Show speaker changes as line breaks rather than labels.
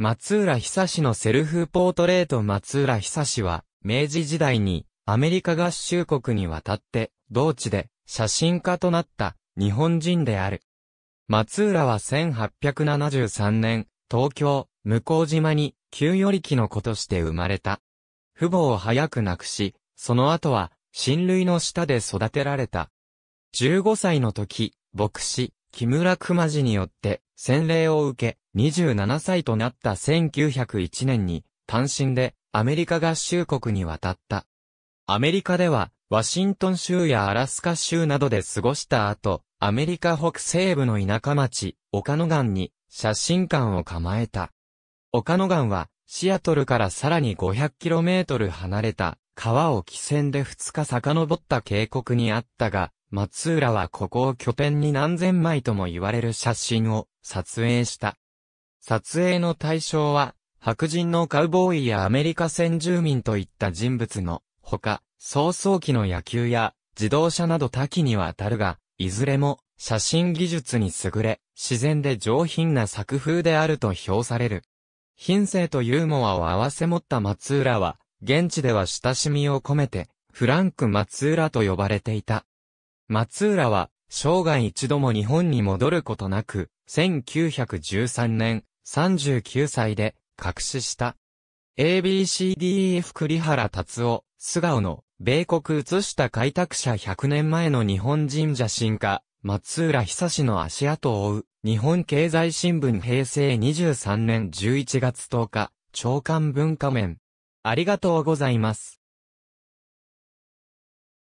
松浦久志のセルフポートレート松浦久志は、明治時代にアメリカ合衆国に渡って、同地で写真家となった日本人である。松浦は1873年、東京、向島に旧寄り木の子として生まれた。父母を早く亡くし、その後は、親類の下で育てられた。15歳の時、牧師、木村熊治によって、洗礼を受け、27歳となった1901年に、単身でアメリカ合衆国に渡った。アメリカでは、ワシントン州やアラスカ州などで過ごした後、アメリカ北西部の田舎町、岡野岸に写真館を構えた。岡野岸は、シアトルからさらに 500km 離れた川を汽船で2日遡った渓谷にあったが、松浦はここを拠点に何千枚とも言われる写真を撮影した。撮影の対象は、白人のカウボーイやアメリカ先住民といった人物の、ほか、早々期の野球や自動車など多岐にわたるが、いずれも写真技術に優れ、自然で上品な作風であると評される。品性とユーモアを合わせ持った松浦は、現地では親しみを込めて、フランク松浦と呼ばれていた。松浦は、生涯一度も日本に戻ることなく、1913年、39歳で、隠しした。ABCDEF 栗原達夫、素顔の、米国移した開拓者100年前の日本人写真家、松浦久志の足跡を追う、日本経済新聞平成23年11月10日、長官文化面。ありがとうございます。